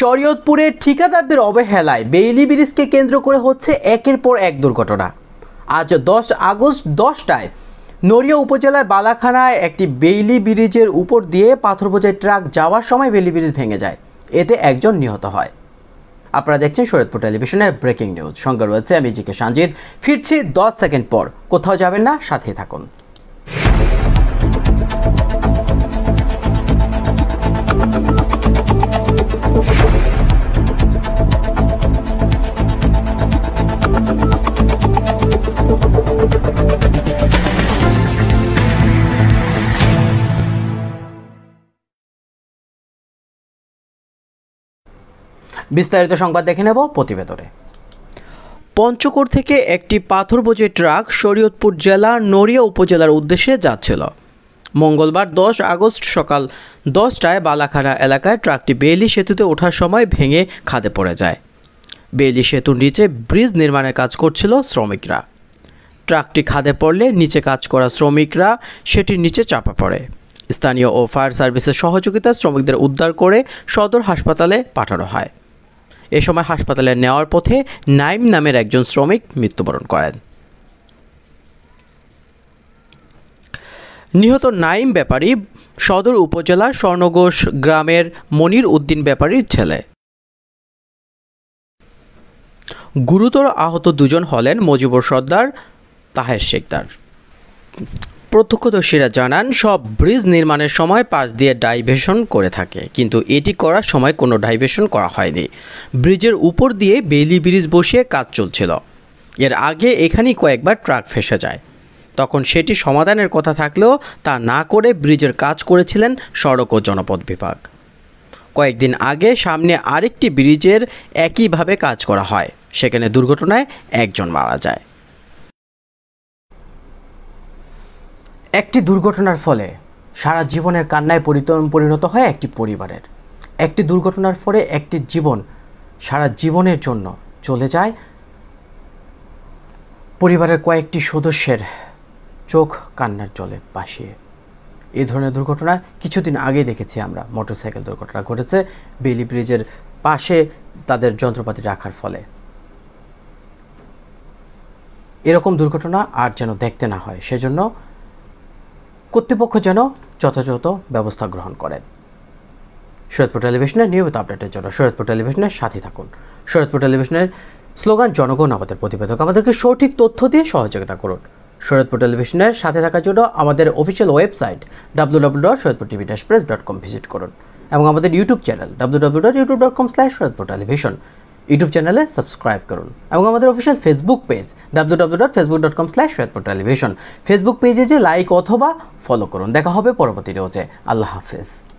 শরীয়তপুরে ঠিকাদারদের অবহেলায় বেইলি ব্রিজকে কেন্দ্র করে হচ্ছে একের পর এক দুর্ঘটনা আজ দশ আগস্ট দশটায় নড়িয়া উপজেলার বালাখানায় একটি বেইলি ব্রিজের উপর দিয়ে পাথরবোঝাই ট্রাক যাওয়ার সময় বেইলি ব্রিজ ভেঙে যায় এতে একজন নিহত হয় আপনারা দেখছেন শরৎপুর টেলিভিশনের ব্রেকিং নিউজ সঙ্গে রয়েছে আমি কে সঞ্জিত ফিরছি দশ সেকেন্ড পর কোথাও যাবেন না সাথে থাকুন বিস্তারিত সংবাদ দেখে নেব প্রতিবেদনে পঞ্চকোট থেকে একটি পাথর ট্রাক শরীয়তপুর জেলার নড়িয়া উপজেলার উদ্দেশ্যে যাচ্ছিল মঙ্গলবার দশ আগস্ট সকাল দশটায় বালাখাড়া এলাকায় ট্রাকটি বেইলি সেতুতে ওঠার সময় ভেঙে খাদে পড়ে যায় বেইলি সেতুর নিচে ব্রিজ নির্মাণের কাজ করছিল শ্রমিকরা ট্রাকটি খাদে পড়লে নিচে কাজ করা শ্রমিকরা সেটির নিচে চাপা পড়ে স্থানীয় ও ফায়ার সার্ভিসের সহযোগিতা শ্রমিকদের উদ্ধার করে সদর হাসপাতালে পাঠানো হয় এ সময় হাসপাতালে নেওয়ার পথে নাইম নামের একজন শ্রমিক মৃত্যুবরণ করেন নিহত নাইম ব্যাপারী সদর উপজেলা স্বর্ণঘোষ গ্রামের মনির উদ্দিন ব্যাপারীর ছেলে গুরুতর আহত দুজন হলেন মজিবর সর্দার তাহের শেখদার প্রত্যক্ষদর্শীরা জানান সব ব্রিজ নির্মাণের সময় পাশ দিয়ে ডাইভেশন করে থাকে কিন্তু এটি করার সময় কোনো ডাইভেশন করা হয়নি ব্রিজের উপর দিয়ে বেইলি ব্রিজ বসিয়ে কাজ চলছিল এর আগে এখানেই কয়েকবার ট্রাক ফেসে যায় তখন সেটি সমাধানের কথা থাকলেও তা না করে ব্রিজের কাজ করেছিলেন সড়ক ও জনপথ বিভাগ কয়েকদিন আগে সামনে আরেকটি ব্রিজের একইভাবে কাজ করা হয় সেখানে দুর্ঘটনায় একজন মারা যায় একটি দুর্ঘটনার ফলে সারা জীবনের কান্নায় পরিণত হয় একটি পরিবারের একটি দুর্ঘটনার ফলে একটি জীবন সারা জীবনের জন্য চলে যায় পরিবারের কয়েকটি সদস্যের চোখ কান্নার জলে পাশিয়ে এ ধরনের দুর্ঘটনা কিছুদিন আগে দেখেছি আমরা মোটরসাইকেল দুর্ঘটনা ঘটেছে বেলি ব্রিজের পাশে তাদের যন্ত্রপাতি রাখার ফলে এরকম দুর্ঘটনা আর যেন দেখতে না হয় সেজন্য কর্তৃপক্ষ যেন যথাযথ ব্যবস্থা গ্রহণ করেন সৈয়দপুর টেলিভিশনের নিয়মিত আপডেটের জন্য সৈয়দপুর টেলিভিশনের সাথে থাকুন সৈয়দপুর টেলিভিশনের স্লোগান জনগণ আমাদের প্রতিবেদক আমাদেরকে সঠিক তথ্য দিয়ে সহযোগিতা করুন সৈয়দপুর টেলিভিশনের সাথে থাকার জন্য আমাদের official website W W dot Saidpur TV press dot com visit করুন এবং আমাদের YouTube channel W W dot YouTube dot com slash Saidpur television YouTube চ্যানেলে সাবস্ক্রাইব করুন এবং আমাদের official Facebook page W W dot Facebook dot com slash television Facebook পেজে যে like অথবা ফলো করুন দেখা হবে পরবর্তী রোজে আল্লাহ হাফেজ